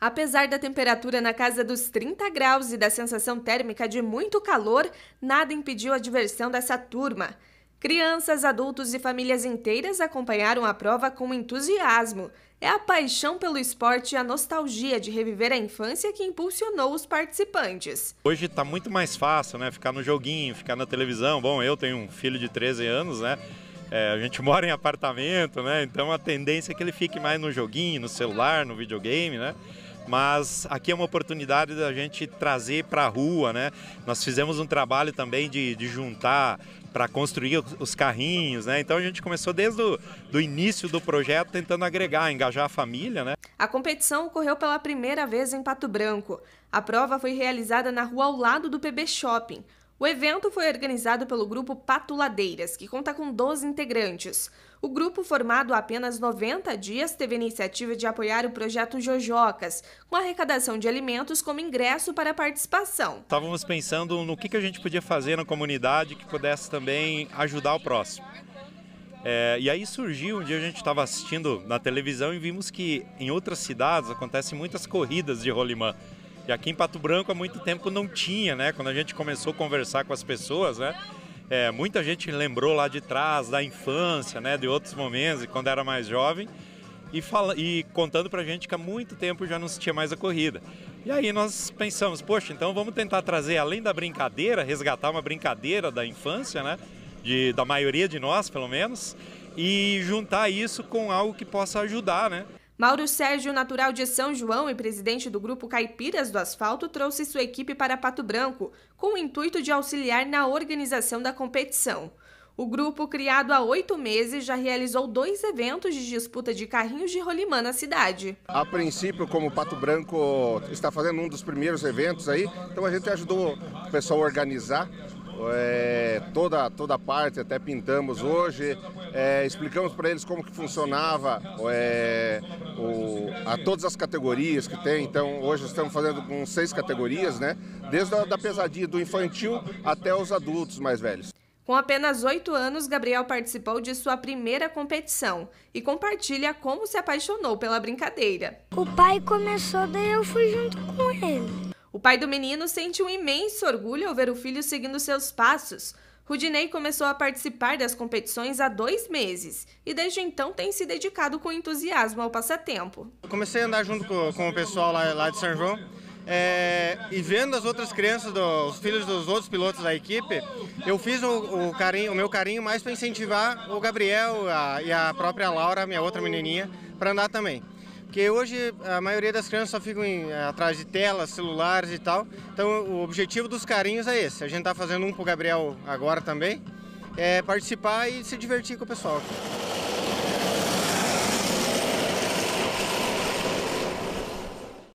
Apesar da temperatura na casa dos 30 graus e da sensação térmica de muito calor, nada impediu a diversão dessa turma. Crianças, adultos e famílias inteiras acompanharam a prova com entusiasmo. É a paixão pelo esporte e a nostalgia de reviver a infância que impulsionou os participantes. Hoje está muito mais fácil, né? Ficar no joguinho, ficar na televisão. Bom, eu tenho um filho de 13 anos, né? É, a gente mora em apartamento, né? Então a tendência é que ele fique mais no joguinho, no celular, no videogame, né? mas aqui é uma oportunidade da gente trazer para a rua, né? Nós fizemos um trabalho também de, de juntar para construir os carrinhos, né? Então a gente começou desde o do início do projeto tentando agregar, engajar a família, né? A competição ocorreu pela primeira vez em Pato Branco. A prova foi realizada na rua ao lado do PB Shopping, o evento foi organizado pelo grupo Patuladeiras, que conta com 12 integrantes. O grupo, formado há apenas 90 dias, teve a iniciativa de apoiar o projeto Jojocas, com arrecadação de alimentos como ingresso para a participação. Estávamos pensando no que, que a gente podia fazer na comunidade que pudesse também ajudar o próximo. É, e aí surgiu, um dia a gente estava assistindo na televisão e vimos que em outras cidades acontecem muitas corridas de rolimã. E aqui em Pato Branco há muito tempo não tinha, né? Quando a gente começou a conversar com as pessoas, né? É, muita gente lembrou lá de trás, da infância, né? De outros momentos, quando era mais jovem. E, fala, e contando pra gente que há muito tempo já não se tinha mais a corrida. E aí nós pensamos, poxa, então vamos tentar trazer, além da brincadeira, resgatar uma brincadeira da infância, né? De, da maioria de nós, pelo menos, e juntar isso com algo que possa ajudar, né? Mauro Sérgio, natural de São João e presidente do grupo Caipiras do Asfalto, trouxe sua equipe para Pato Branco, com o intuito de auxiliar na organização da competição. O grupo, criado há oito meses, já realizou dois eventos de disputa de carrinhos de rolimã na cidade. A princípio, como o Pato Branco está fazendo um dos primeiros eventos aí, então a gente ajudou o pessoal a organizar é, toda, toda parte, até pintamos hoje, é, explicamos para eles como que funcionava é, o, a todas as categorias que tem, então hoje estamos fazendo com seis categorias, né? Desde a da pesadinha do infantil até os adultos mais velhos. Com apenas oito anos, Gabriel participou de sua primeira competição e compartilha como se apaixonou pela brincadeira. O pai começou, daí eu fui junto com ele. O pai do menino sente um imenso orgulho ao ver o filho seguindo seus passos. Rudinei começou a participar das competições há dois meses e desde então tem se dedicado com entusiasmo ao passatempo. Eu comecei a andar junto com, com o pessoal lá, lá de São João é, e vendo as outras crianças, do, os filhos dos outros pilotos da equipe, eu fiz o, o, carinho, o meu carinho mais para incentivar o Gabriel a, e a própria Laura, minha outra menininha, para andar também. Porque hoje a maioria das crianças só ficam em, eh, atrás de telas, celulares e tal. Então o objetivo dos carinhos é esse. A gente está fazendo um para o Gabriel agora também. É participar e se divertir com o pessoal.